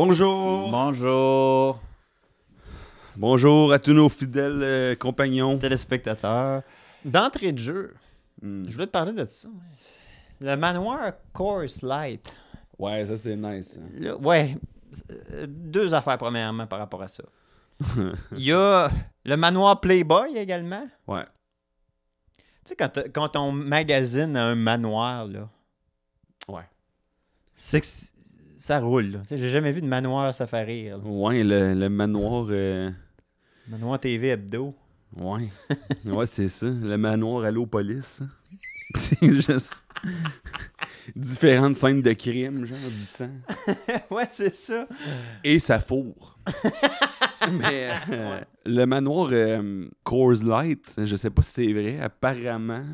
Bonjour. Bonjour. Bonjour à tous nos fidèles euh, compagnons. Téléspectateurs. D'entrée de jeu, hmm. je voulais te parler de ça. Le manoir Course Light. Ouais, ça c'est nice. Hein. ouais. Euh, deux affaires premièrement par rapport à ça. Il y a le manoir Playboy également. Ouais. Tu sais, quand, quand on magazine un manoir, là. Ouais. C'est ça roule. J'ai jamais vu de manoir safari. Ouais, le, manoir. Euh, manoir TV Hebdo. Ouais. ouais, c'est ça. Le manoir à C'est juste. Différentes scènes de crime, genre du sang. ouais, c'est ça. Et ça fourre. Mais euh, le manoir euh, Coors Light, je sais pas si c'est vrai, apparemment.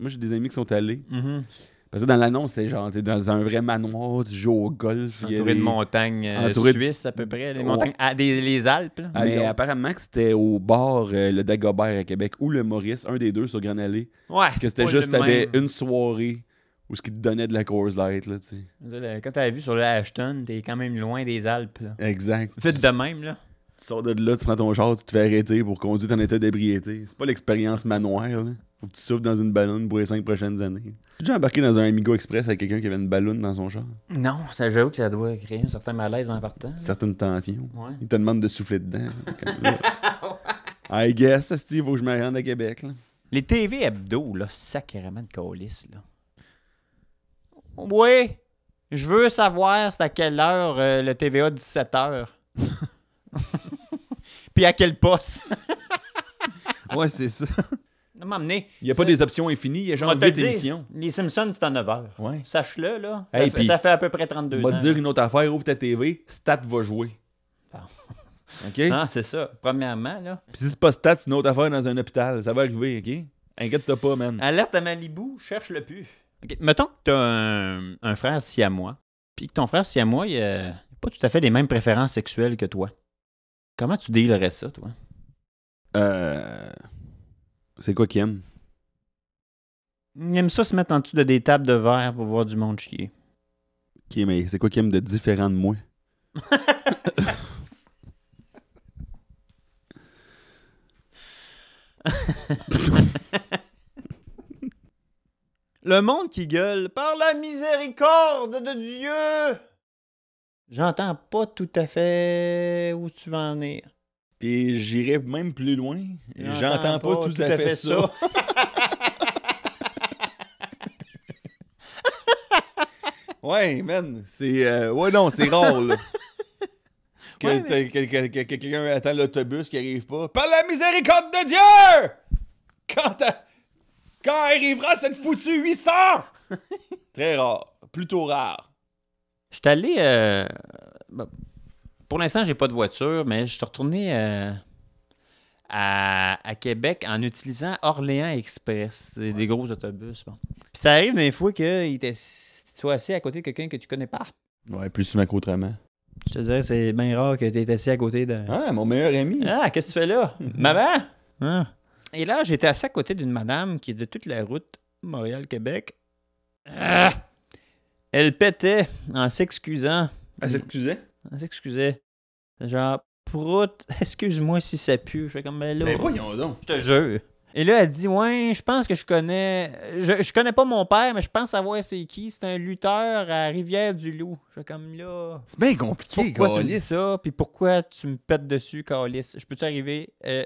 Moi, j'ai des amis qui sont allés. Mm-hmm. Parce que dans l'annonce, c'est genre, t'es dans un vrai manoir, tu joues au golf. Entouré de montagnes suisse euh, suisses, à peu près. Les oh. montagnes, ah, les Alpes. Mais oh. apparemment que c'était au bord, euh, le Dagobert à Québec, ou le Maurice, un des deux sur Grand Allée. Ouais, Que c'était juste, t'avais une soirée où ce qui te donnait de la course light, là, tu sais. Quand t'as vu sur le Ashton, t'es quand même loin des Alpes, là. Exact. Faites de même, là. Tu sors de là, tu prends ton char, tu te fais arrêter pour conduire en état d'ébriété. C'est pas l'expérience manoir, là. Faut que tu souffles dans une ballonne pour les cinq prochaines années. J'ai déjà embarqué dans un Amigo Express avec quelqu'un qui avait une ballonne dans son char. Non, ça j'avoue que ça doit créer un certain malaise en partant. Certaines tensions. Ouais. Il te demande de souffler dedans. I guess, il faut que je me rende à Québec. Là. Les TV hebdo, là, sacrément de colis, là. Oui, je veux savoir c'est à quelle heure euh, le TVA 17h. Puis à quel poste. ouais, c'est ça. Il n'y a pas des options infinies, il y a genre deux éditions Les Simpsons, c'est à 9 heures. Sache-le, là. ça, fait, ça, fait à peu près 32 ans. te dire une autre affaire, ouvre ta TV, Stat va jouer. OK? Non, ah, c'est ça, premièrement, là. Puis si c'est pas Stat, c'est une autre affaire dans un hôpital. Ça va arriver, OK? Inquiète-toi pas, man. Alerte à Malibu, cherche le pu. OK. Mettons que t'as un, un frère siamois, puis que ton frère siamois, euh, il a pas tout à fait les mêmes préférences sexuelles que toi. Comment tu dealerais ça, toi? Euh... C'est quoi qu'ils aime? Il aime ça se mettre en dessous de des tables de verre pour voir du monde chier. Ok, mais c'est quoi qu'ils aime de différent de moi? Le monde qui gueule par la miséricorde de Dieu. J'entends pas tout à fait où tu vas en venir. Puis j'irai même plus loin. J'entends pas, tout, à fait, ça. ouais, man. C'est, euh, ouais, non, c'est drôle. Que, quelqu'un attend l'autobus qui arrive pas. Par la miséricorde de Dieu! Quand, euh, quand arrivera cette foutue 800? Très rare. Plutôt rare. Je suis allé. Euh, ben, pour l'instant, j'ai pas de voiture, mais je suis retourné euh, à, Québec en utilisant Orléans Express. C'est des gros autobus. ça arrive des fois que tu sois assis à côté de quelqu'un que tu connais pas. Ouais, plus souvent qu'autrement. Je te dirais, c'est bien rare que tu étais assis à côté de. Ah, mon meilleur ami. Ah, qu'est-ce que tu fais là? Maman? Ah. Et là, j'étais assis à côté d'une madame qui, est de toute la route Montréal-Québec, ah! elle pétait en s'excusant. Elle s'excusait? Ah, excusez Genre, prout, excuse-moi si ça pue. Je fais comme, ben là. Mais ben, voyons donc. Je te jure. Et là, elle dit Ouais, je pense que je connais. Je, je connais pas mon père, mais je pense savoir c'est qui. C'est un lutteur à Rivière-du-Loup. Je fais comme là. C'est bien compliqué, Pourquoi tu dis ça Puis pourquoi tu me pètes dessus, Carlis Je peux-tu arriver euh,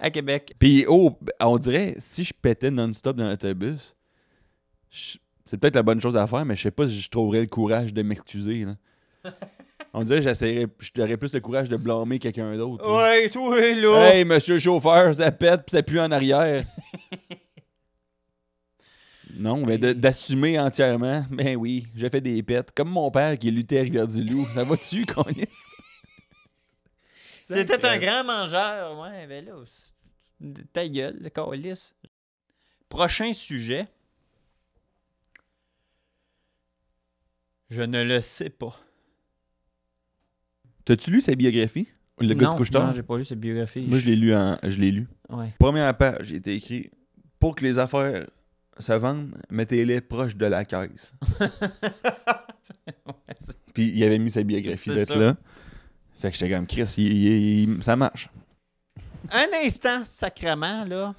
à Québec Puis, oh, on dirait, si je pétais non-stop dans l'autobus, c'est peut-être la bonne chose à faire, mais je sais pas si je trouverais le courage de m'excuser. On dirait que j'aurais plus le courage de blâmer quelqu'un d'autre. Hein. Ouais, toi et là. Hey, monsieur chauffeur, ça pète puis ça pue en arrière. non, mais d'assumer entièrement. Ben oui, j'ai fait des pètes. Comme mon père qui luttait à Rivière-du-Loup. ça va tu C'était un grand mangeur. Ouais, ben là, ta gueule, le colis. » Prochain sujet. Je ne le sais pas. T'as-tu lu sa biographie? Le gars du Non, j'ai pas lu sa biographie. Moi, je l'ai lu. Je l'ai lu. Ouais. Première page, il était écrit Pour que les affaires se vendent, mettez-les proches de la caisse. Puis il avait mis sa biographie d'être là. Fait que j'étais comme Chris, ça marche. Un instant, sacrément, là.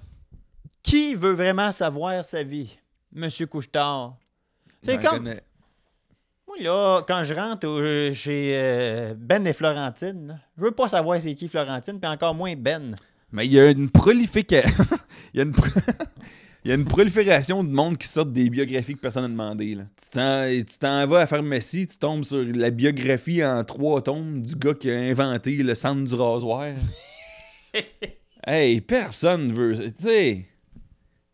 Qui veut vraiment savoir sa vie? Monsieur Couchetard. C'est comme. Moi, là, quand je rentre chez euh, euh, Ben et Florentine, je veux pas savoir c'est qui Florentine, puis encore moins Ben. Mais il y a une y a une. prolifération de monde qui sortent des biographies que personne n'a demandé. Tu t'en vas à la pharmacie, tu tombes sur la biographie en trois tomes du gars qui a inventé le centre du rasoir. hey, personne veut. Tu sais,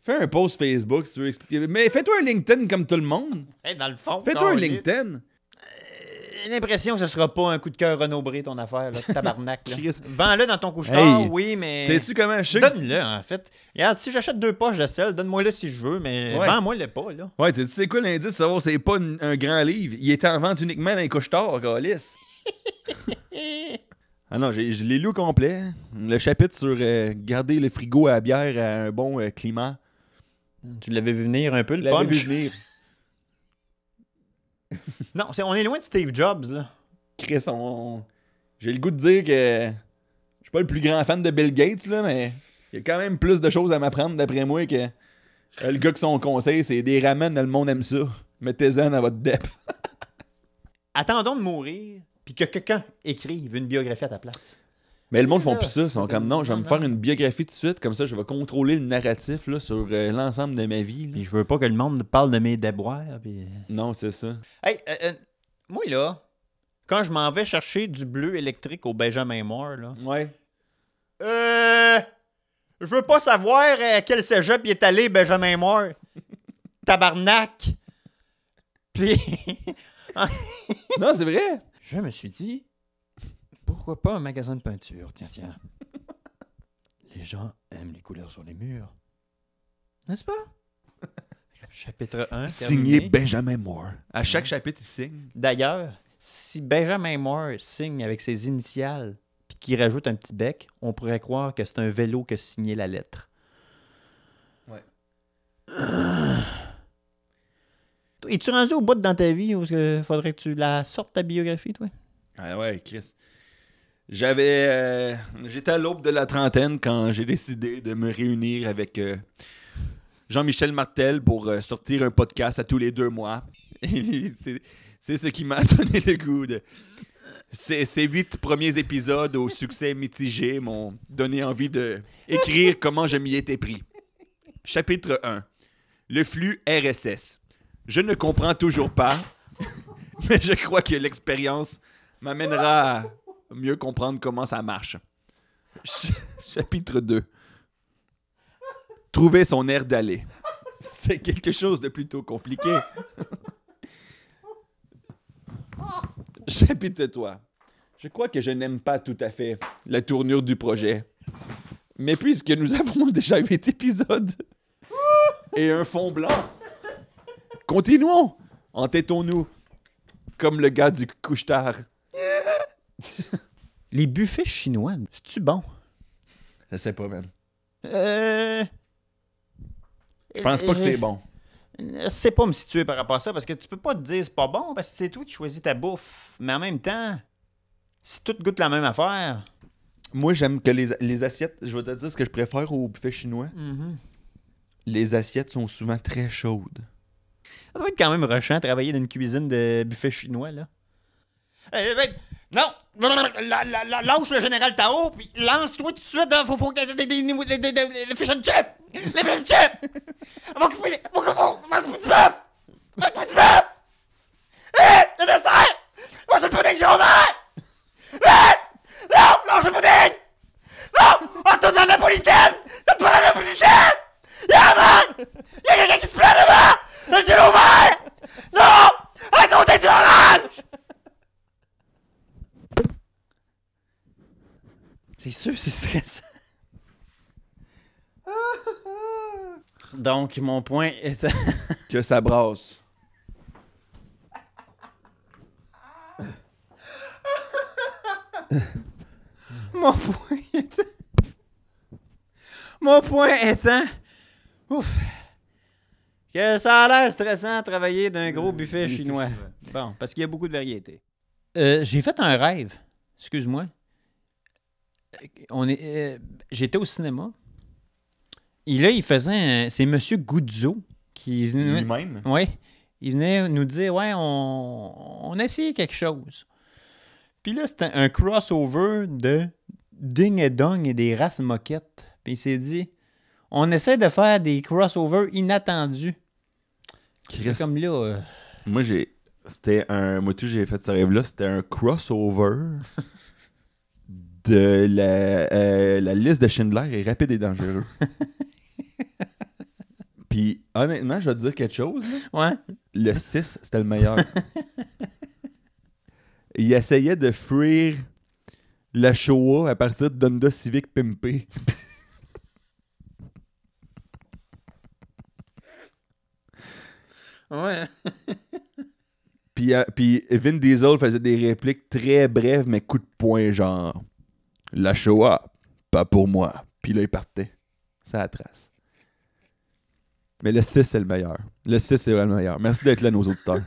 Fais un post Facebook si tu veux expliquer. Mais fais-toi un LinkedIn comme tout le monde. dans le fond. Fais-toi un LinkedIn. J'ai euh, l'impression que ce sera pas un coup de cœur renobré, ton affaire, là, tabarnak. Vends-le dans ton couche-tard, oui, mais. Sais-tu comment je Donne-le, en fait. Regarde, si j'achète deux poches de sel, donne-moi-le si je veux, mais vends-moi-le pas, là. Ouais, tu sais quoi l'indice, savoir c'est pas un grand livre. Il est en vente uniquement dans les couche-tard, Ah non, je l'ai lu au complet. Le chapitre sur euh, garder le frigo à bière à un bon euh, climat. Tu l'avais vu venir un peu, le punch? vu venir. non, on est loin de Steve Jobs, là. Chris, j'ai le goût de dire que je suis pas le plus grand fan de Bill Gates, là, mais il y a quand même plus de choses à m'apprendre, d'après moi, que euh, le gars qui son conseil, c'est des ramen, le monde aime ça. Mettez-en à votre dep. Attendons de mourir, puis que quelqu'un écrive une biographie à ta place. Mais le monde font plus ça. Ils sont comme non, je vais me faire une biographie tout de suite, comme ça je vais contrôler le narratif sur euh, l'ensemble de ma vie. là. Puis je veux pas que le monde parle de mes déboires. Euh, non, c'est ça. Hey, euh, moi, là, quand je m'en vais chercher du bleu électrique au Benjamin Moore, là, Ouais. euh, je veux pas savoir à quel cégep il est allé, Benjamin Moore. Tabarnak. Puis, Non, c'est vrai. je me suis dit, pourquoi pas un magasin de peinture Tiens, tiens. les gens aiment les couleurs sur les murs. N'est-ce pas Chapitre 1. Signé Benjamin Moore. À chaque chapitre, il signe. D'ailleurs, si Benjamin Moore signe avec ses initiales puis qu'il rajoute un petit bec, on pourrait croire que c'est un vélo que a la lettre. Ouais. Es-tu rendu au bout dans ta vie il faudrait que tu la sortes ta biographie, toi? Ah ouais, Chris. J'avais. Euh, j'étais à l'aube de la trentaine quand j'ai décidé de me réunir avec euh, Jean-Michel Martel pour euh, sortir un podcast à tous les deux mois. C'est ce qui m'a donné le goût de. Ces, huit premiers épisodes au succès mitigé m'ont donné envie de écrire comment je m'y étais pris. Chapitre 1 Le flux RSS. Je ne comprends toujours pas, mais je crois que l'expérience m'amènera à mieux comprendre comment ça marche. Chapitre 2. Trouver son air d'aller. C'est quelque chose de plutôt compliqué. Chapitre 3. Je crois que je n'aime pas tout à fait la tournure du projet. Mais puisque nous avons déjà huit épisodes et un fond blanc, continuons, entêtons-nous comme le gars du couche-tard. Les buffets chinois, c'est-tu bon? Je sais pas, man. Euh, je pense pas que c'est bon. Je euh, sais pas me situer par rapport à ça parce que tu peux pas te dire c'est pas bon parce que c'est toi qui choisis ta bouffe. Mais en même temps, si tout goûte la même affaire. Moi, j'aime que les, assiettes, je vais te dire ce que je préfère au buffet chinois. Mm-hmm. Les assiettes sont souvent très chaudes. Ça doit être quand même rushant travailler dans une cuisine de buffet chinois, là. Euh, ben, non! lâche le général Tao, puis lance-toi tout de suite dans hein. faut, faut, le fish and chip! fish and va couper, on va couper du bœuf! va couper du bœuf! Hé! Le dessert! Moi, c'est le que mon point est. que ça brasse. mon point est. Mon point étant. Ouf! Que ça a l'air stressant de travailler d'un gros euh, buffet chinois. Bon, parce qu'il y a beaucoup de variétés. Euh, j'ai fait un rêve. Excuse-moi. Euh, on est, j'étais au cinéma et là, il faisait. C'est M. Goudzo qui. Lui-même. Oui. Il venait nous dire Ouais, on, on a essayé quelque chose. Puis là, c'était un crossover de Ding et Dong et des races moquettes. Puis il s'est dit On essaie de faire des crossovers inattendus. Chris. Comme là. Euh, moi, j'ai. C'était un. Moi, tout, j'ai fait ce rêve-là. C'était un crossover de la, euh, la liste de Schindler et « rapide et dangereux. honnêtement, je vais te dire quelque chose. Ouais. Le 6, c'était le meilleur. il essayait de fuir la Shoah à partir de Donda Civic pimpé. ouais. puis, euh, puis Vin Diesel faisait des répliques très brèves, mais coup de poing, genre La Shoah, pas pour moi. Puis là, il partait. Ça a trace. Mais le 6, c'est le meilleur. Le 6, c'est vraiment le meilleur. Merci d'être là, nos auditeurs.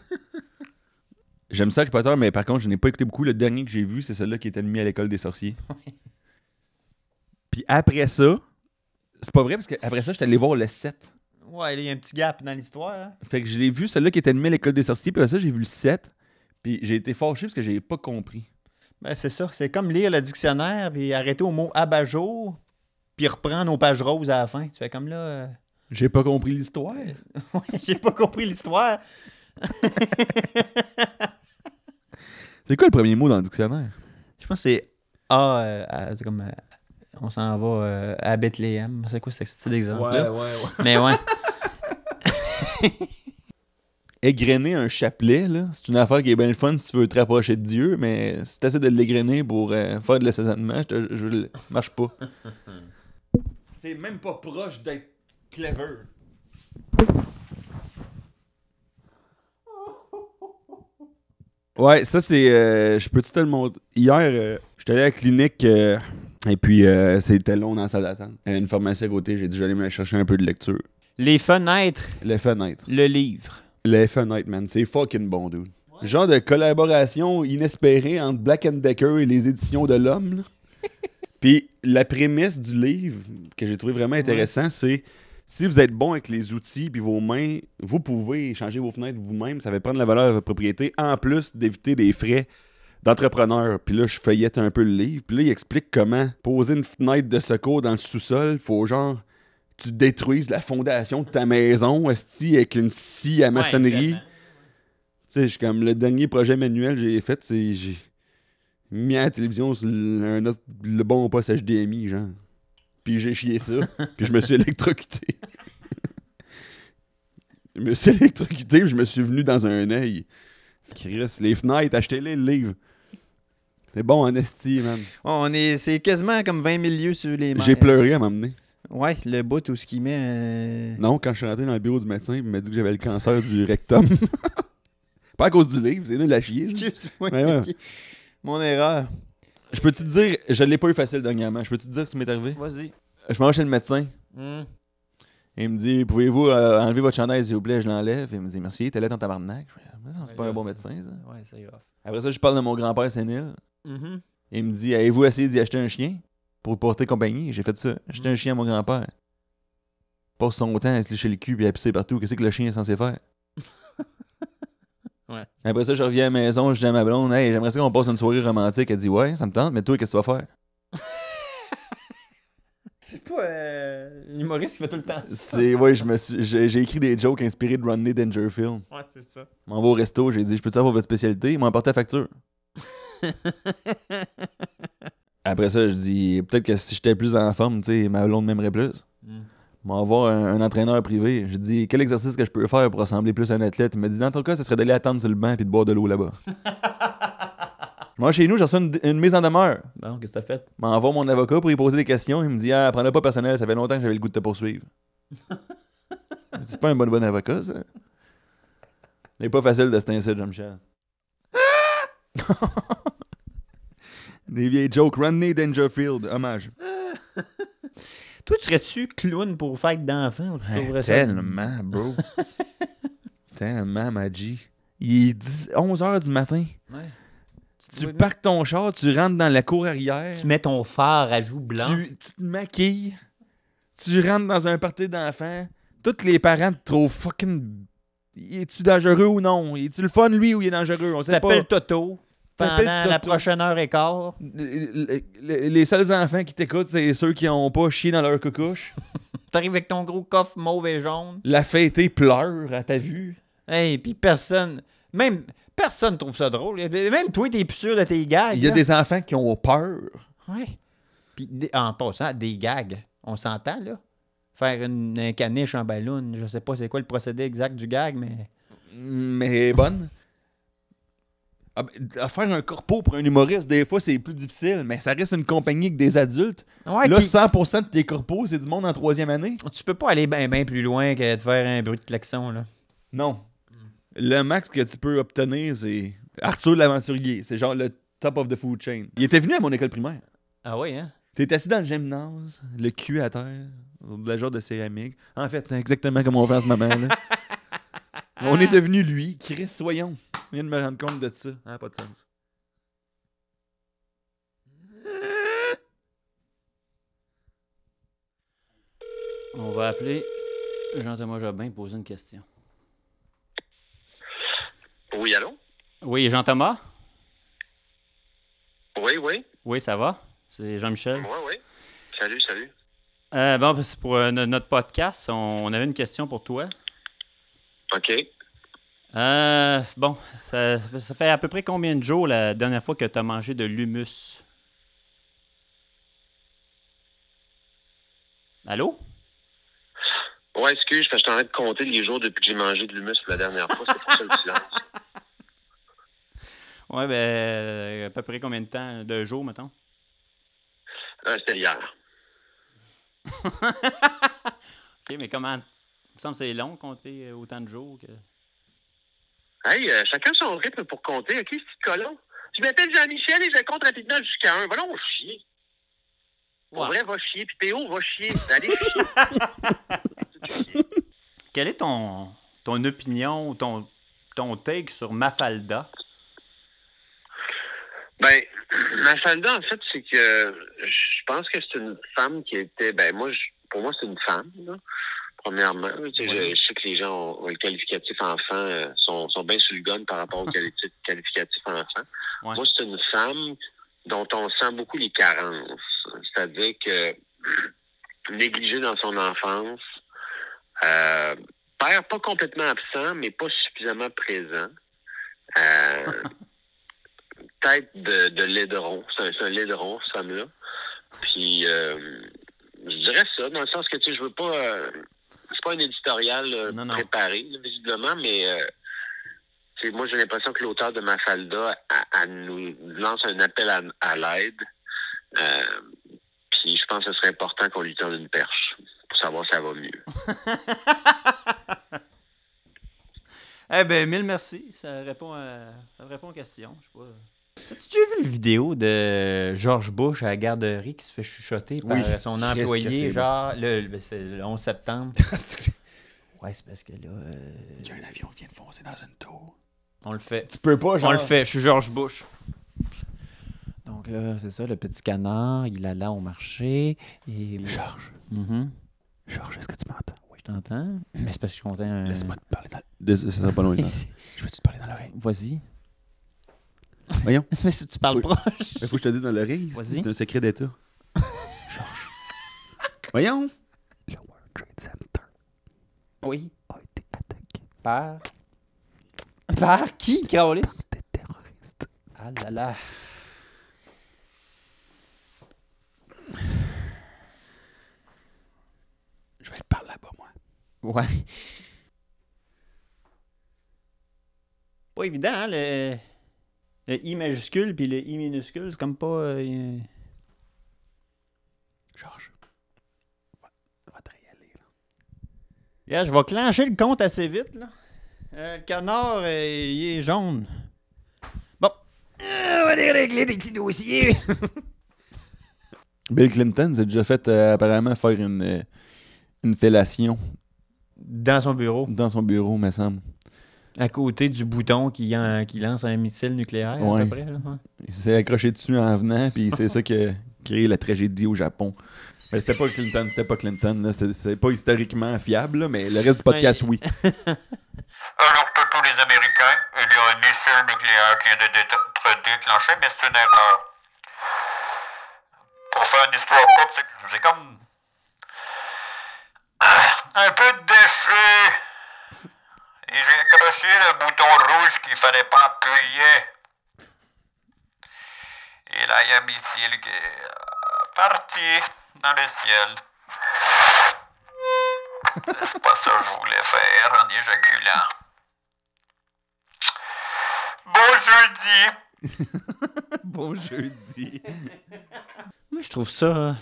J'aime ça, Harry Potter, mais par contre, je n'ai pas écouté beaucoup. Le dernier que j'ai vu, c'est celui-là qui était admis à l'école des sorciers. Puis après ça, c'est pas vrai, parce qu'après ça, j'étais allé voir le 7. Ouais, il y a un petit gap dans l'histoire. Hein. Fait que je l'ai vu, celui-là qui était admis à l'école des sorciers, puis après ça, j'ai vu le 7. Puis j'ai été fâché parce que j'ai pas compris. Ben, c'est ça. C'est comme lire le dictionnaire, puis arrêter au mot abajo, puis reprendre nos pages roses à la fin. Tu fais comme là. Euh, j'ai pas compris l'histoire. j'ai pas compris l'histoire. c'est quoi le premier mot dans le dictionnaire? Je pense que c'est A, euh, comme euh, on s'en va euh, à Bethléem. C'est quoi cet style dexemple Ouais, ouais. Mais ouais. Égrener un chapelet, c'est une affaire qui est bien fun si tu veux te rapprocher de Dieu, mais si essaies de l'égrener pour faire de l'assaisonnement, je, marche pas. c'est même pas proche d'être clever. Ouais, ça c'est. Euh, je peux-tu te le montrer? Hier, euh, je j'étais allé à la clinique euh, et puis c'était long dans la salle d'attente. une pharmacie à côté, j'ai dit j'allais me chercher un peu de lecture. Les fenêtres. Les fenêtres. Le livre. Les fenêtres, man. C'est fucking bon, dude. Genre de collaboration inespérée entre Black and Decker et les éditions de l'homme. puis la prémisse du livre que j'ai trouvé vraiment intéressant, c'est si vous êtes bon avec les outils puis vos mains, vous pouvez changer vos fenêtres vous-même. Ça va prendre la valeur de votre propriété en plus d'éviter des frais d'entrepreneur. Puis là, je feuillette un peu le livre. Puis là, il explique comment poser une fenêtre de secours dans le sous-sol. Faut genre, tu détruises la fondation de ta maison, esti, avec une scie à maçonnerie. tu sais, comme le dernier projet manuel que j'ai fait, c'est j'ai mis à la télévision un autre, le bon poste HDMI, genre puis j'ai chié ça, puis je me suis électrocuté. je me suis électrocuté, puis je me suis venu dans un œil. Chris, les fenêtres, achetez-les, le livre. C'est bon, en man. On est, c'est quasiment comme 20 000 lieux sur les mains. J'ai pleuré à m'emmener. Ouais, le bout où ce qui met. Euh, non, quand je suis rentré dans le bureau du médecin, il m'a dit que j'avais le cancer du rectum. Pas à cause du livre, c'est nul la chier. Excuse-moi. Mon erreur. Je peux-tu te dire, je ne l'ai pas eu facile dernièrement. Je peux-tu te dire ce qui m'est arrivé? Vas-y. Je m'en suis chez le médecin. Hmm. Il me dit, pouvez-vous euh, enlever votre chandail, s'il vous plaît? Je l'enlève. Il me dit, merci, t'es là ton tabarnak. Ah, c'est pas un bon médecin, ça. Ouais, c'est grave. Après ça, je parle de mon grand-père sénile. Mm-hmm. Il me dit, avez-vous essayé d'y acheter un chien pour porter compagnie? J'ai fait ça. J'ai acheté un mm. chien à mon grand-père. Passe son temps à se lécher le cul et à pisser partout. Qu'est-ce que le chien est censé faire? Après ça, je reviens à la maison, je dis à ma blonde, hey, j'aimerais ça qu'on passe une soirée romantique. Elle dit, ouais, ça me tente, mais toi, qu'est-ce que tu vas faire? C'est pas euh, humoriste qui fait tout le temps. C'est ouais, je me suis, j'ai, écrit des jokes inspirés de Rodney Dangerfield. Ouais, c'est ça. on va au resto, j'ai dit je peux te avoir votre spécialité, il m'a apporté la facture. Après ça, je dis peut-être que si j'étais plus en forme, tu sais, ma blonde m'aimerait plus m'en un, entraîneur privé. Je dis quel exercice que je peux faire pour ressembler plus à un athlète. Il me dit dans ton cas, ce serait d'aller attendre sur le banc et de boire de l'eau là-bas. Moi, chez nous, j'ai reçu une, mise en demeure. Bon, qu'est-ce que t'as fait? M'envoie mon avocat pour y poser des questions. Il me dit Ah, prends pas personnel, ça fait longtemps que j'avais le goût de te poursuivre. C'est pas un bon, bon avocat, ça. C'est pas facile de se tincer, Jean-Michel. Des vieilles jokes. Rodney Dangerfield, hommage. Toi, tu serais-tu clown pour fête d'enfant? tu tellement, ça? bro. tellement, Magie. Il est 11 h du matin. Tu, tu parques ton char, tu rentres dans la cour arrière. Tu mets ton phare à joues blanc. Tu, te maquilles. Tu rentres dans un party d'enfants. Tous les parents te trouvent fucking. Es-tu dangereux ou non? Es-tu le fun, lui, ou il est dangereux? On sait pas. T'appelles Toto pendant la prochaine heure et quart. Les, seuls enfants qui t'écoutent, c'est ceux qui n'ont pas chié dans leur coucouche. T'arrives avec ton gros coffre mauve et jaune. La fêtée pleure à ta vue. Et puis personne. Même personne trouve ça drôle. Même toi, t'es plus sûr de tes gags. Il y a des enfants qui ont peur. Ouais. Puis en passant, des gags. On s'entend, là. Faire une, caniche en ballon, je sais pas c'est quoi le procédé exact du gag, mais. Mais bonne. Ah, ben, faire un corpo pour un humoriste, des fois, c'est plus difficile, mais ça reste une compagnie avec des adultes. là, 100% de tes corpos, c'est du monde en troisième année. Tu peux pas aller bien ben plus loin que de faire un bruit de klaxon. Là. Non. Le max que tu peux obtenir, c'est Arthur l'aventurier. C'est genre le top of the food chain. Il était venu à mon école primaire. Ah oui, hein? T'es assis dans le gymnase, le cul à terre, de la genre de céramique. En fait, exactement comme on fait en ce moment. on est devenu lui, Chris, soyons viens de me rendre compte de ça. Hein, pas de sens. On va appeler Jean-Thomas Jobin poser une question. Oui, allô? Oui, Jean-Thomas? Oui, oui. Oui, ça va? C'est Jean-Michel? Oui, oui. Salut, salut. Euh, bon, c'est pour euh, notre podcast. On, on, avait une question pour toi. OK. Euh, bon, ça, fait à peu près combien de jours la dernière fois que tu as mangé de l'humus? Allô? Ouais, excuse, parce que je suis en train de compter les jours depuis que j'ai mangé de l'humus la dernière fois. C'est Ouais, ben, euh, à peu près combien de temps? De jours, mettons? Euh, C'était hier. OK, mais comment... Il me semble que c'est long compter autant de jours que... Hey, euh, chacun son rythme pour compter. OK, petit colon. Je m'appelle Jean-Michel et je compte rapidement jusqu'à un. Va on chier. Pour vrai, va chier. Puis PO, va chier. Allez, chier. Quelle est ton, ton opinion, ton, ton take sur Mafalda? Ben, Mafalda, en fait, c'est que je pense que c'est une femme qui était. Ben, moi, pour moi, c'est une femme. Là premièrement. je, sais que les gens ont, le qualificatif enfant, euh, sont, sont bien sous le gun par rapport au qualificatif enfant. Moi, c'est une femme dont on sent beaucoup les carences. C'est-à-dire que négligée dans son enfance, euh, père pas complètement absent, mais pas suffisamment présent. Euh, tête de, de laideron, c'est un, laideron, ce femme-là. Puis, je dirais ça, dans le sens que, tu sais, je veux pas c'est pas un éditorial euh, préparé, visiblement, mais euh, moi, j'ai l'impression que l'auteur de Mafalda nous lance un appel à, l'aide. Euh, puis je pense que ce serait important qu'on lui donne une perche pour savoir si ça va mieux. eh bien, mille merci. Ça répond, ça répond aux questions. Je As-tu déjà vu la vidéo de George Bush à la garderie qui se fait chuchoter par euh, son employé, genre le, 11 ben, septembre? ouais, c'est parce que là. Euh, il y a un avion qui vient de foncer dans une tour. On le fait. Tu peux pas, genre. On le fait, je suis George Bush. Donc là, c'est ça, le petit canard, il allait au marché. Et... Mhm. George. est-ce que tu m'entends? Oui, je t'entends. Mais c'est parce que je comptais un. Euh, Laisse-moi te parler dans. Ça pas loin. je veux te parler dans l'oreille? Vas-y. Voyons. Mais si tu parles proche. Il faut que je te dise dans l'oreille, c'est un secret d'État. Voyons. World Trade Center. Oui. A été attaqué Par. Par qui, Carolis Des terroristes. Ah là là. Je vais te parler là-bas, moi. Ouais. Pas évident, hein, le. Le I majuscule puis le I minuscule, c'est comme pas. George. Euh, Georges, va, va te y Là. je vais clencher le compte assez vite. Là. Euh, le canard, euh, il est jaune. Bon. on va aller régler des petits dossiers. Bill Clinton s'est déjà fait apparemment faire une, une fellation. Dans son bureau. Dans son bureau, me semble. À côté du bouton qui, lance un missile nucléaire, à peu près. Il s'est accroché dessus en venant, puis c'est ça qui a créé la tragédie au Japon. Mais c'était pas Clinton, c'était pas Clinton. C'est pas historiquement fiable, mais le reste du podcast, oui. Alors, pour tous les Américains, il y a un missile nucléaire qui vient d'être déclenché, mais c'est une erreur. Pour faire une histoire courte, j'ai comme. Un peu de déchets. Et j'ai accroché le bouton rouge qu'il fallait pas appuyer. Et là, il y a un missile qui est parti dans le ciel. C'est pas ça que je voulais faire en éjaculant. Bon jeudi! bon jeudi! Moi, je trouve ça.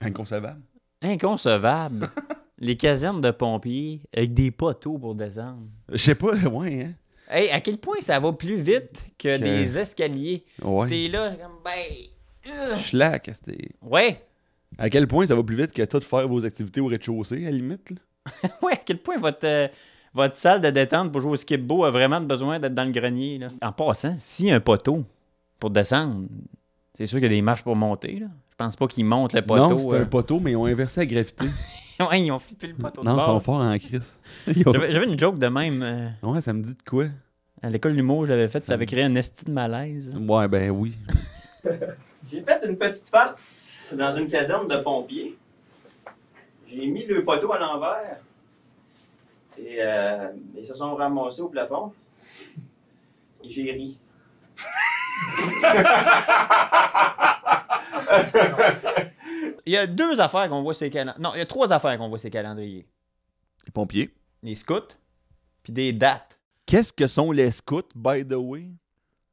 Inconcevable. Inconcevable! Les casernes de pompiers avec des poteaux pour descendre. Je sais pas, loin hein. Hey, à quel point ça va plus vite que, des escaliers? Ouais. T'es là, comme, ben. Euh. c'était. Ouais. À quel point ça va plus vite que tout faire vos activités au rez-de-chaussée, à limite? Là? ouais, à quel point votre. Euh, votre salle de détente pour jouer au skip-bo a vraiment besoin d'être dans le grenier. Là. En passant, si un poteau pour descendre, c'est sûr qu'il y a des marches pour monter. Là. Je pense pas qu'ils montent le poteau. Non, c'est un euh. poteau, mais ils ont inversé la gravité. ils ont flippé le poteau de bord. Non, ils sont forts en crise. J'avais une joke de même. Euh, ouais, ça me dit de quoi? À l'école d'humour, je l'avais faite, ça, avait créé un estime de malaise. Ouais, ben oui. J'ai fait une petite farce dans une caserne de pompiers. J'ai mis le poteau à l'envers. Et euh, ils se sont ramassés au plafond. Et j'ai ri il y a deux affaires qu'on voit sur les calendriers. Non, il y a trois affaires qu'on voit sur les calendriers. Les pompiers. Les scouts. Puis des dates. Qu'est-ce que sont les scouts, by the way?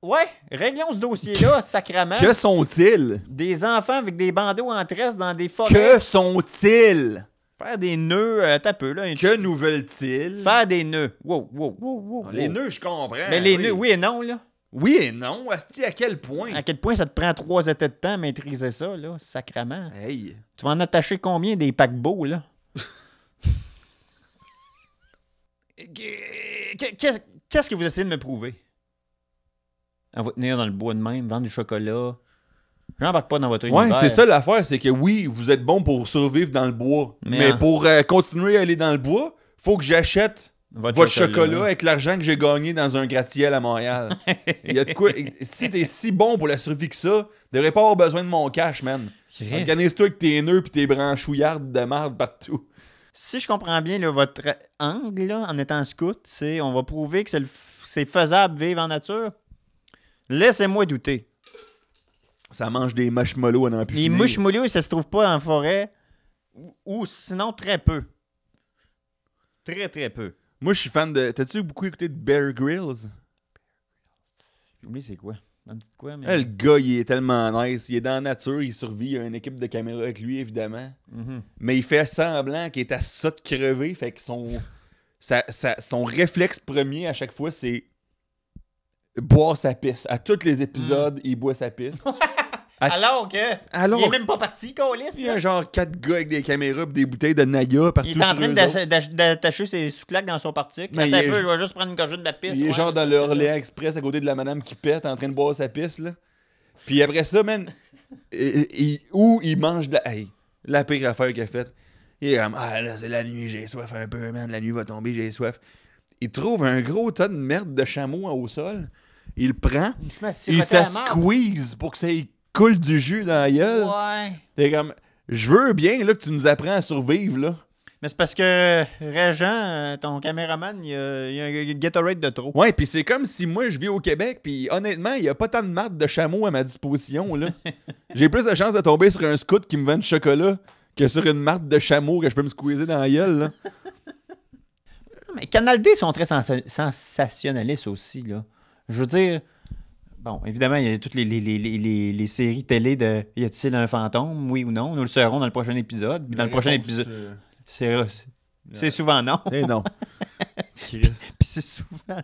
Ouais, réglons ce dossier-là, sacrament. Que sont-ils? Des enfants avec des bandeaux en tresse dans des forêts. Que sont-ils? Faire des nœuds, euh, t'as peu, là. Que nous veulent-ils? Faire des nœuds. Wow, wow, wow, wow. Les nœuds, je comprends. Mais les nœuds, oui et non, là. Oui et non. Asti, à quel point? À quel point ça te prend trois étés de temps à maîtriser ça, là, sacrement? Hey. Tu vas en attacher combien des paquebots, là? Qu'est-ce que vous essayez de me prouver? À vous tenir dans le bois de même, vendre du chocolat. J'embarque pas dans votre univers. Ouais, c'est ça l'affaire, c'est que oui, vous êtes bon pour survivre dans le bois. Mais, pour euh, continuer à aller dans le bois, faut que j'achète votre, chocolat. avec l'argent que j'ai gagné dans un gratte-ciel à Montréal. Il Si t'es si bon pour la survie que ça, devrais pas avoir besoin de mon cash, man. Organise-toi avec tes nœuds puis tes branchouillardes de merde partout. Si je comprends bien, votre angle en étant scout, c'est on va prouver que c'est faisable vivre en nature. Laissez-moi douter. Ça mange des marshmallows en n'en plus. Les marshmallows, ça se trouve pas en forêt ou sinon très peu. Très, très peu. Moi, je suis fan de. T'as-tu beaucoup écouté de Bear Grylls? J'ai oublié c'est quoi. Un quoi, mais... Eh, le gars, il est tellement nice. Il est dans la nature, il survit. Il y a une équipe de caméras avec lui, évidemment. Mhm. Mais il fait semblant qu'il est à ça de crever. Fait que son, sa, son réflexe premier à chaque fois, c'est boire sa pisse. À tous les épisodes, mm. il boit sa pisse. Alors que. Il est même pas parti, Colis. Il y a genre quatre gars avec des caméras et des bouteilles de Naya partout. Il est en train d'attacher ses sous-claques dans son parti. il est... juste prendre une gorgée de la piste. Il est genre dans le Express à côté de la madame qui pète en train de boire sa piste. Là. Puis après ça, man. il... Ou il mange de la. Hey, la pire affaire qu'il a faite. Il est comme Ah là, c'est la nuit, j'ai soif un peu, man. La nuit va tomber, j'ai soif. Il trouve un gros tas de merde de chameau au sol. Il le prend. Il se met Il se squeeze pour que ça coule du jus dans la gueule. Ouais. T'es comme, je veux bien là, que tu nous apprends à survivre. là. Mais c'est parce que Réjean, ton caméraman, il y a, a, Gatorade de trop. Ouais, puis c'est comme si moi je vis au Québec, puis honnêtement, il n'y a pas tant de marques de chameaux à ma disposition. là. J'ai plus de chance de tomber sur un scout qui me vend du chocolat que sur une marque de chameau que je peux me squeezer dans la gueule. Là. Mais Canal D sont très sensationnalistes aussi. là. Je veux dire, Bon, évidemment, il y a toutes les, séries télé de Y a-t-il un fantôme, oui ou non Nous le saurons dans le prochain épisode. dans le prochain épisode. Euh, euh, c'est. souvent non. Et non. c'est souvent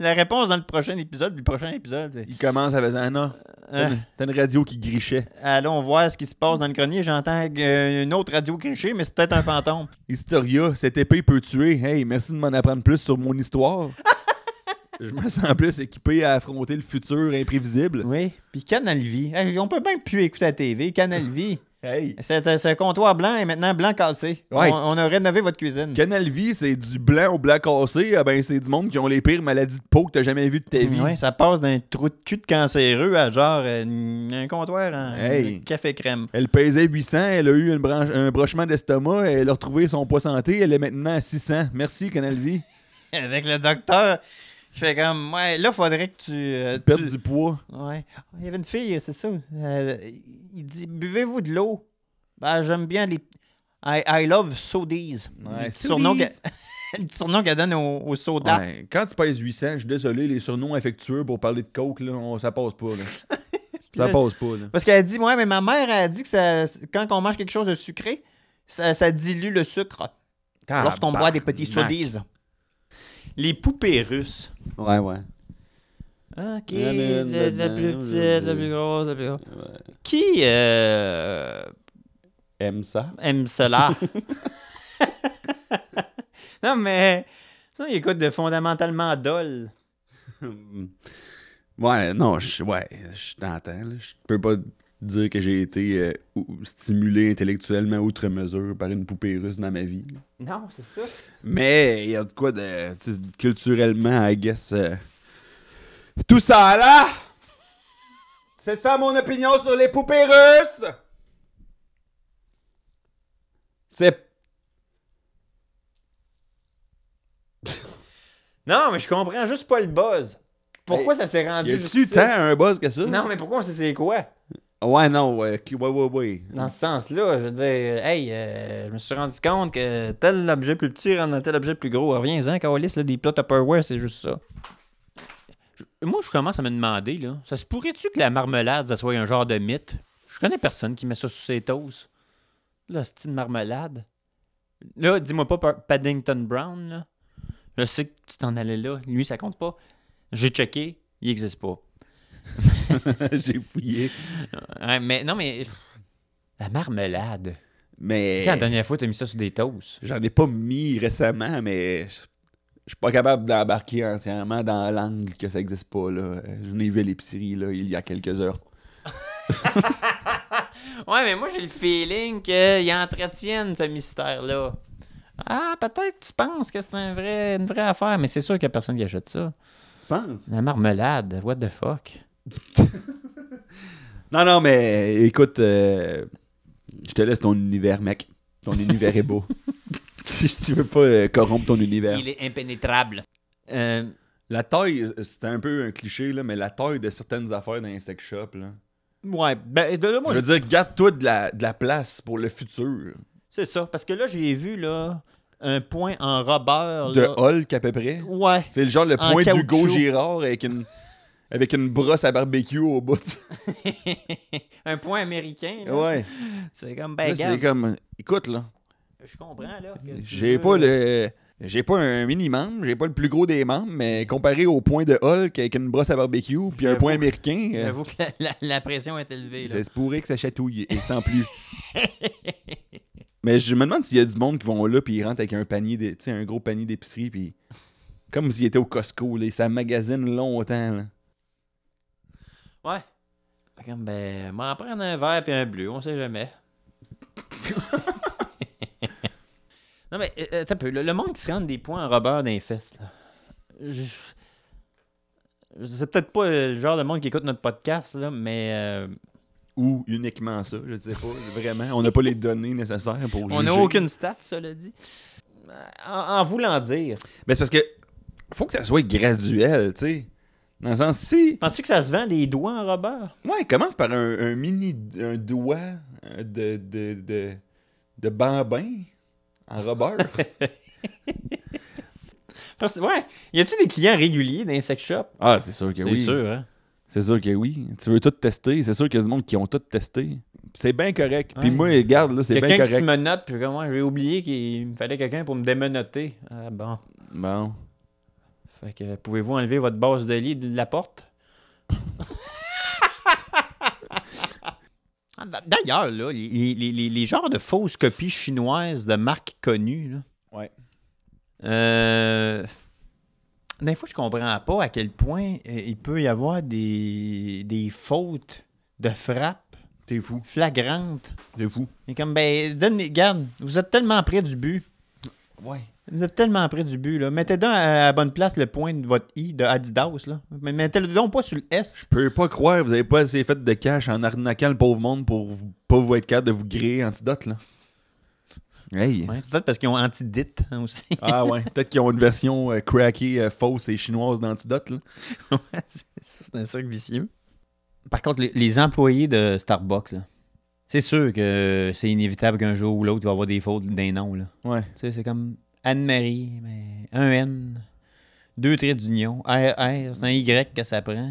La réponse dans le prochain épisode, le prochain épisode. Il commence avec un non. Euh. T'as une, radio qui grichait. Allons voir ce qui se passe dans le grenier. J'entends une autre radio gricher, mais c'est peut-être un fantôme. Historia, cette épée peut tuer. Hey, merci de m'en apprendre plus sur mon histoire. je me sens plus équipé à affronter le futur imprévisible. Oui. Puis Canal Vie. on peut même plus écouter la TV. Canal Vie. Hey. Ce euh, comptoir blanc est maintenant blanc cassé. On, a rénové votre cuisine. Canal Vie, c'est du blanc au blanc cassé. Ah ben, c'est du monde qui ont les pires maladies de peau que t'as jamais vu de ta vie. Oui, ça passe d'un trou de cul de cancéreux à genre euh, un comptoir en café crème. Elle pesait 800, elle a eu un brochement d'estomac, elle a retrouvé son poids santé, elle est maintenant à 600. Merci, Canal Vie. Avec le docteur je fais comme, ouais, là, faudrait que tu. Euh, tu perdes du poids. Ouais. Il y avait une fille, c'est ça. Euh, il dit, buvez-vous de l'eau. Ben, j'aime bien les. I, love sodies. Ouais, surnom le surnom qu'elle donne aux sodas. quand tu pèses 800, je suis désolé, les surnoms affectueux pour parler de coke, là, ça passe pas. Là. ça pose passe pas. Là. Parce qu'elle dit, ouais, mais ma mère, elle dit que ça, quand on mange quelque chose de sucré, ça, ça dilue le sucre. Lorsqu'on boit des petits sodies. Les poupées russes. Ouais, ouais. Ok, la, la, plus petite, la plus grosse, la plus grosse. Qui euh, aime ça? Aime cela. non, mais ça, il écoute de fondamentalement dol. ouais, non, je, ouais, je t'entends. Je peux pas dire que j'ai été euh, stimulé intellectuellement outre mesure par une poupée russe dans ma vie. Non, c'est ça. Mais il y a de quoi de culturellement, I guess. Euh, tout ça là! C'est ça mon opinion sur les poupées russes! C'est. non, mais je comprends juste pas le buzz. Pourquoi ça s'est rendu y a Tu tant un buzz que ça? Non, mais pourquoi on c'est quoi? Ouais, non, ouais, ouais, ouais, Dans ce sens-là, je veux dire, hey, euh, je me suis rendu compte que tel objet plus petit rend tel objet plus gros. Reviens-en, Kawalis, des plats Tupperware, c'est juste ça. moi, je commence à me demander, là, ça se pourrait-tu que la marmelade, ça soit un genre de mythe? Je connais personne qui met ça sous ses toasts. Là, style marmelade. Là, dis-moi pas Paddington Brown, là. Je sais que tu t'en allais là. Lui, ça compte pas. J'ai checké, il existe pas. J'ai fouillé. mais non, mais la marmelade. Mais. Quand la dernière fois, t'as mis ça sur des toasts? J'en ai pas mis récemment, mais je suis pas capable d'embarquer entièrement dans l'angle que ça existe pas. Là. Je ai vu l'épicerie là, il y a quelques heures. ouais, mais moi j'ai le feeling qu'ils entretiennent ce mystère-là. Ah, peut-être tu penses que c'est un vrai, une vraie affaire, mais c'est sûr qu'il n'y a personne qui achète ça. Tu penses? La marmelade, what the fuck? non, non, mais écoute, euh, je te laisse ton univers, mec. Ton univers est beau. tu, tu veux pas euh, corrompre ton univers. Il est impénétrable. Euh, la taille, c'était un peu un cliché, là, mais la taille de certaines affaires dans shop, sex là. Ouais, ben, de, moi, je veux dire, garde-toi de la, de la place pour le futur. C'est ça, parce que là, j'ai vu, là, un point en robeur. De Hulk, à peu près. Ouais. C'est le genre le point d'Hugo Girard avec une avec une brosse à barbecue au bout. un point américain. Là. Ouais. Ben, c'est comme écoute là. Je comprends là. J'ai pas le j'ai pas un minimum, j'ai pas le plus gros des membres, mais comparé au point de Hulk avec une brosse à barbecue puis un point américain. Euh, j'avoue que la, pression est élevée. là. C'est pourri que ça chatouille et sans plus. mais je me demande s'il y a du monde qui vont là puis ils rentrent avec un panier, de, un gros panier d'épicerie puis comme s'ils étaient au Costco, là, ça magasine longtemps. Là. Ouais. Comme, ben, m'en prendre un vert puis un bleu, on sait jamais. non, mais, euh, euh le, monde qui se rend des points en robeur d'un fesses, là. Je... C'est peut-être pas euh, le genre de monde qui écoute notre podcast, là, mais. Euh, Ou uniquement ça, je sais pas. Vraiment, on n'a pas les données nécessaires pour On n'a aucune stat, cela dit. En, voulant dire. mais c'est parce que faut que ça soit graduel, tu sais. Dans le sens, si. Penses-tu que ça se vend des doigts en robeur? Ouais, commence par un, mini un doigt euh, de, de, de, de bambin en robeur. ouais, y a-tu des clients réguliers d'Insect Shop? Ah, c'est sûr que oui. C'est sûr, hein. C'est sûr que oui. Tu veux tout tester. C'est sûr qu'il y a du monde qui ont tout testé. C'est bien correct. Puis moi, regarde, là, c'est bien correct. Quelqu'un qui se menotte, puis moi, j'ai oublié qu'il me fallait quelqu'un pour me démenoter. Ah bon. Bon. Fait que pouvez-vous enlever votre base de lit de la porte? Ah, d'ailleurs, là, les, genres de fausses copies chinoises de marques connues, là. Ouais. Euh, des fois, je comprends pas à quel point euh, il peut y avoir des, fautes de frappe. vous. Flagrantes. De vous. Et comme, ben, donne, garde, vous êtes tellement près du but. Ouais. Vous êtes tellement près du but. Là. Mettez donc à la bonne place le point de votre I de Adidas. Là. mettez-le donc pas sur le S. Je peux pas croire vous avez pas assez fait de cash en arnaquant le pauvre monde pour pas vous être capable de vous griller antidote. Là. Hey. peut-être parce qu'ils ont antidite hein, aussi. ah ouais, peut-être qu'ils ont une version euh, crackée euh, fausse et chinoise d'antidote. c'est un cercle vicieux. Par contre, les, employés de Starbucks, là, c'est sûr que c'est inévitable qu'un jour ou l'autre, il va avoir des fautes d'un nom. Là. Ouais. Tu sais, c'est comme. Anne-Marie, un N, deux traits d'union, R, c'est un Y que ça prend.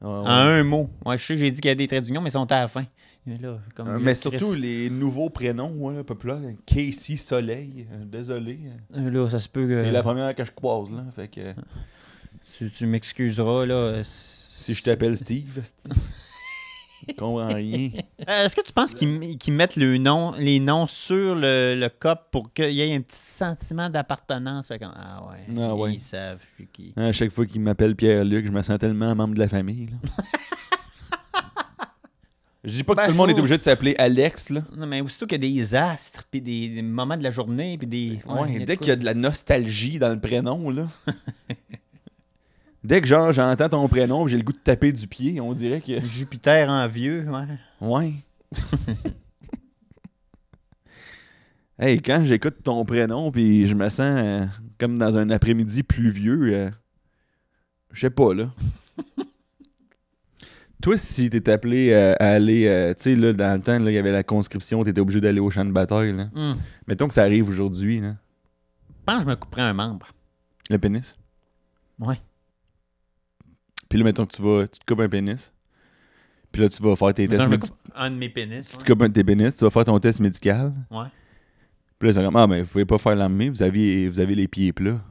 Ah, en un mot. je sais que j'ai dit qu'il y a des traits d'union, mais ils sont à la fin. mais ah, surtout les nouveaux prénoms hein, populaires. Casey Soleil, euh, désolé. Hein. Euh, se peut C'est la première que je croise, là. Fait que... Tu, tu m'excuseras, là. Si je t'appelle Steve. comprends rien. Euh, est-ce que tu penses qu'ils mettent les noms sur le, cop pour qu'il y ait un petit sentiment d'appartenance? Ah ouais, ah ouais, ils savent À chaque fois qu'ils m'appellent Pierre-Luc, je me sens tellement membre de la famille. je dis pas que ben, tout le monde est obligé de s'appeler Alex. Là. Non, mais aussitôt qu'il y a des astres, puis des, moments de la journée, puis des... ouais, dès qu'il y a de la nostalgie dans le prénom, là... Dès que genre j'entends ton prénom, j'ai le goût de taper du pied, on dirait que. Jupiter en vieux, ouais. Ouais. hey, quand j'écoute ton prénom, puis je me sens euh, comme dans un après-midi pluvieux, euh, je sais pas, là. Toi, si t'es appelé euh, à aller, tu sais, là, dans le temps, il y avait la conscription, t'étais obligé d'aller au champ de bataille, là. Hmm. Mettons que ça arrive aujourd'hui, là. Je pense que je me couperais un membre. Le pénis? Ouais. Puis là, mettons tu vas, tu te coupes un pénis. Puis là, tu vas faire tes tests médicaux. Un de mes pénis. Tu te coupes un de tes pénis, tu vas faire ton test médical. Ouais. Puis là, c'est comme, ah, mais vous pouvez pas faire l'armée, vous avez, vous avez les pieds plats.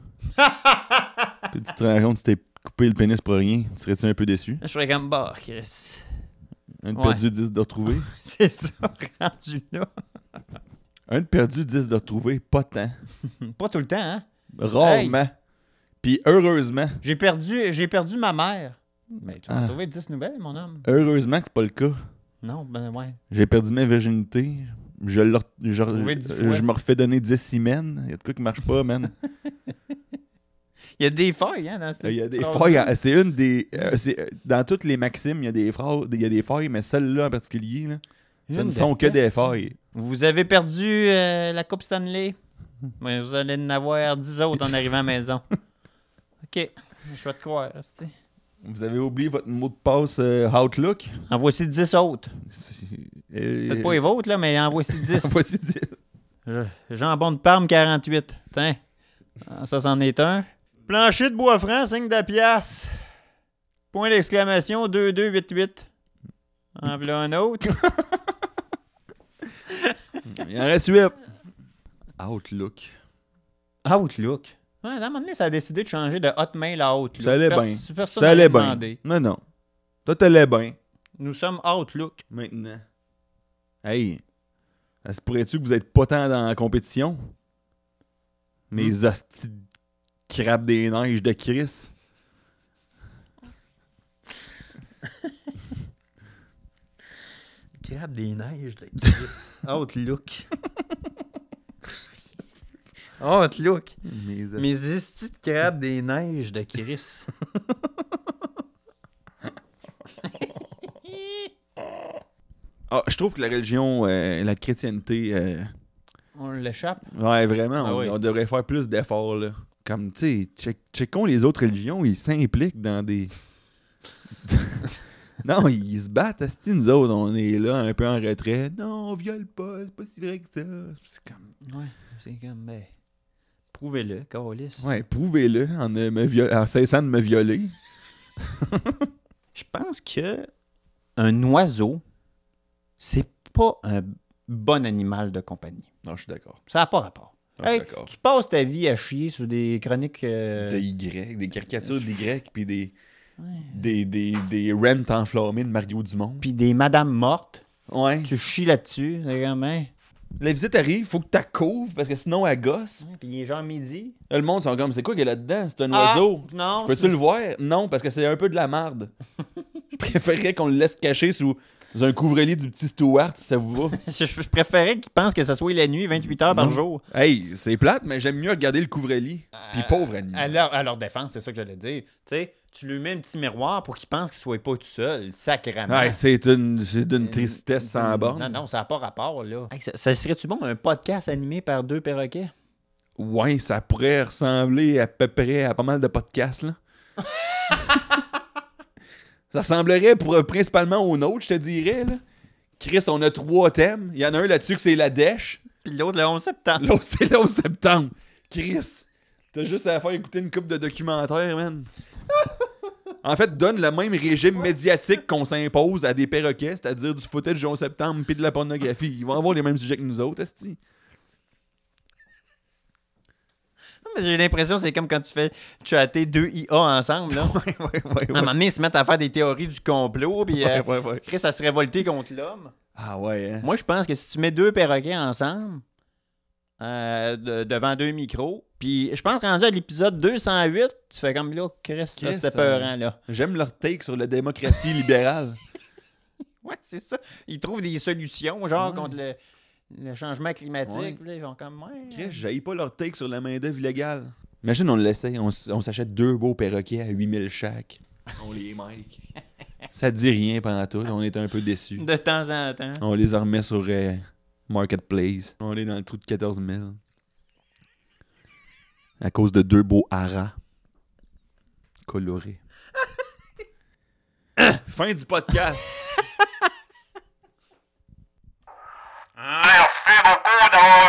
puis tu te rends compte, tu t'es coupé le pénis pour rien. tu Serais-tu un peu déçu? Je serais comme, bah, Chris. Un de perdu, 10 de retrouvé. c'est ça, rendu là. un de perdu, 10 de retrouvé, pas tant. pas tout le temps, hein? Rarement. Puis heureusement. J'ai perdu, j'ai perdu ma mère. Mais tu vas ah. trouvé trouver 10 nouvelles, mon homme. Heureusement que c'est pas le cas. Non, ben ouais. J'ai perdu ma virginité. Je, me refais donner 10 semaines. Il y a de quoi qui marche pas, man. Il y a des failles, hein, dans cette Il y a des failles. Hein. C'est une des. Euh, euh, dans toutes les maximes, il y a des, feuilles, il y a des failles, mais celle-là en particulier, là, ce ne sont que des failles. Vous avez perdu euh, la Coupe Stanley. Mais ben, vous allez en avoir 10 autres en arrivant à la maison. OK. Je vais te croire. Vous avez oublié votre mot de passe euh, Outlook. En voici 10 autres. Peut-être pas les vôtres, là, mais en voici 10. en voici 10. Je... Jambon de Parme 48. Tiens, ça, c'en est un. Plancher de bois franc, 5 de Point d'exclamation 2288. En voilà un autre. Il en reste 8. Outlook. Outlook. Ouais, à un moment donné, ça a décidé de changer de Hotmail à Outlook. Ça allait bien. ça allait bien. Non, non. Toi, t'allais bien. Nous sommes Outlook. Maintenant. Hey, est se pourrait-tu que vous êtes pas tant dans la compétition? Mes mm. hosties crabes des neiges de Chris. Crabes des neiges de Chris. Outlook. Oh, te look. Mes, Mes estis de crabes des neiges de Chris. ah, je trouve que la religion, euh, la chrétienté... Euh, on l'échappe. Ouais, vraiment. Ah on, devrait faire plus d'efforts, là. Comme, tu sais, checkons les autres religions, ils s'impliquent dans des. Non, ils se battent, Asti, nous autres, on est là un peu en retrait. Non, on viole pas, c'est pas si vrai que ça. C'est comme. Ouais, c'est comme, mais. Ben, Prouvez-le, Carolis. Ouais, prouvez-le en, euh, me cessant de me violer. Je pense que un oiseau, c'est pas un bon animal de compagnie. Non, je suis d'accord. Ça n'a pas rapport. tu passes ta vie à chier sur des chroniques. Euh, de Y, des caricatures d'Y, puis des, des, des, des, enflammées de Mario Dumont. Puis des madames mortes. Ouais. Tu chies là-dessus, c'est la visite arrive, faut que tu couvres parce que sinon elle gosse. puis il est genre midi. le monde sont comme c'est quoi qu'il y a là-dedans C'est un ah, oiseau. Non. Peux-tu le voir Non, parce que c'est un peu de la marde. »« je préférerais qu'on le laisse cacher sous un couvre-lit du petit Stuart, si ça vous va. je, préférerais préférais qu'il pense que ça soit la nuit, 28 heures par jour. Hey, c'est plate, mais j'aime mieux regarder le couvre-lit. Euh, puis pauvre ennemi. »« Alors, à, leur défense, c'est ça que j'allais dire. Tu sais, tu lui mets un petit miroir pour qu'il pense qu'il soit pas tout seul, sacrément. Ouais, c'est une, tristesse sans borne. Non, non, ça n'a pas rapport, là. ça, serait-tu bon un podcast animé par deux perroquets? Ouais, ça pourrait ressembler à peu près à pas mal de podcasts, là. ça ressemblerait pour, euh, principalement au nôtre, je te dirais, là. Chris, on a trois thèmes. Il y en a un là-dessus que c'est la dèche. Puis l'autre, le 11 septembre. L'autre, c'est le 11 septembre. Chris, t'as juste à faire écouter une coupe de documentaires, man en fait, donne le même régime médiatique qu'on s'impose à des perroquets, c'est-à-dire du footage du septembre puis de la pornographie. Ils vont avoir les mêmes sujets que nous autres, esti. J'ai l'impression que c'est comme quand tu fais chatter deux IA ensemble. À un moment donné, ils se mettent à faire des théories du complot. Puis, euh, ça à se révolter contre l'homme. Ah ouais. Hein? Moi, je pense que si tu mets deux perroquets ensemble, euh, devant deux micros. Puis je pense rendu à l'épisode 208, tu fais comme là, Chris, c'était euh, peurant, là. J'aime leur take sur la démocratie libérale. ouais, c'est ça. Ils trouvent des solutions, genre contre le, changement climatique. ils vont comme, ouais. Chris, pas leur take sur la main-d'œuvre illégale. Imagine, on l'essaie. on, on s'achète deux beaux perroquets à 8000 chaque. on les mic. Ça dit rien pendant tout, on est un peu déçus. De temps en temps. On les remet sur. Euh, Marketplace. On est dans le trou de 14 000. À cause de deux beaux haras colorés. fin du podcast. Merci beaucoup d'avoir